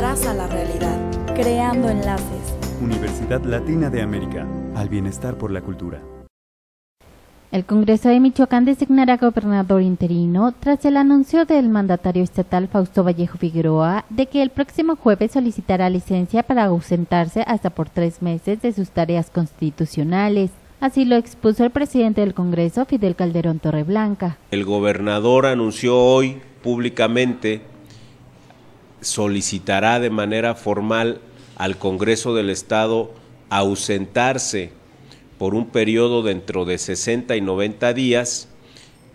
Traza la realidad, creando enlaces. Universidad Latina de América, al bienestar por la cultura. El Congreso de Michoacán designará gobernador interino tras el anuncio del mandatario estatal Fausto Vallejo Figueroa de que el próximo jueves solicitará licencia para ausentarse hasta por tres meses de sus tareas constitucionales. Así lo expuso el presidente del Congreso, Fidel Calderón Torreblanca. El gobernador anunció hoy públicamente solicitará de manera formal al Congreso del Estado ausentarse por un periodo dentro de 60 y 90 días,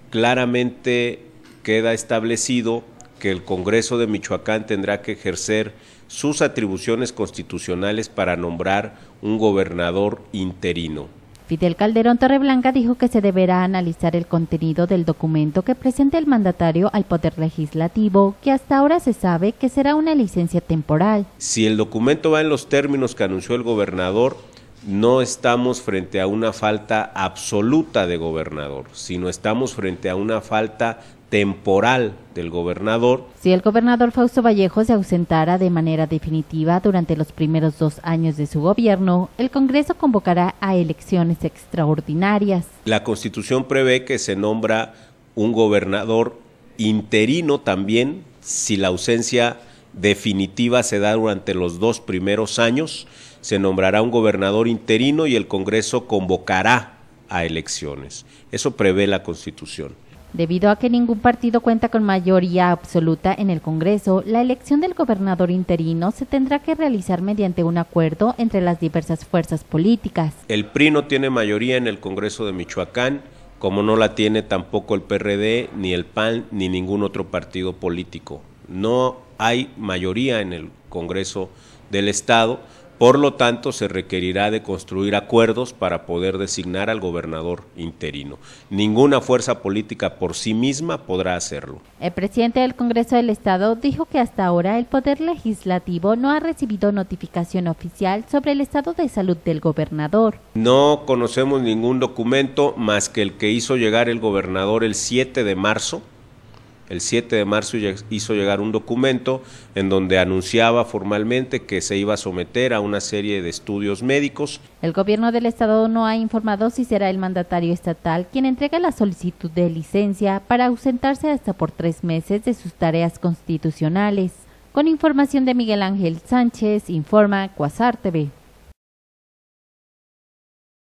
claramente queda establecido que el Congreso de Michoacán tendrá que ejercer sus atribuciones constitucionales para nombrar un gobernador interino. Fidel Calderón Torreblanca dijo que se deberá analizar el contenido del documento que presente el mandatario al Poder Legislativo, que hasta ahora se sabe que será una licencia temporal. Si el documento va en los términos que anunció el gobernador, no estamos frente a una falta absoluta de gobernador, sino estamos frente a una falta temporal del gobernador. Si el gobernador Fausto Vallejo se ausentara de manera definitiva durante los primeros dos años de su gobierno, el Congreso convocará a elecciones extraordinarias. La Constitución prevé que se nombra un gobernador interino también si la ausencia definitiva se da durante los dos primeros años se nombrará un gobernador interino y el Congreso convocará a elecciones. Eso prevé la Constitución. Debido a que ningún partido cuenta con mayoría absoluta en el Congreso, la elección del gobernador interino se tendrá que realizar mediante un acuerdo entre las diversas fuerzas políticas. El PRI no tiene mayoría en el Congreso de Michoacán, como no la tiene tampoco el PRD, ni el PAN, ni ningún otro partido político. No hay mayoría en el Congreso del Estado, por lo tanto, se requerirá de construir acuerdos para poder designar al gobernador interino. Ninguna fuerza política por sí misma podrá hacerlo. El presidente del Congreso del Estado dijo que hasta ahora el Poder Legislativo no ha recibido notificación oficial sobre el estado de salud del gobernador. No conocemos ningún documento más que el que hizo llegar el gobernador el 7 de marzo el 7 de marzo hizo llegar un documento en donde anunciaba formalmente que se iba a someter a una serie de estudios médicos. El gobierno del estado no ha informado si será el mandatario estatal quien entrega la solicitud de licencia para ausentarse hasta por tres meses de sus tareas constitucionales. Con información de Miguel Ángel Sánchez, informa Cuasar TV.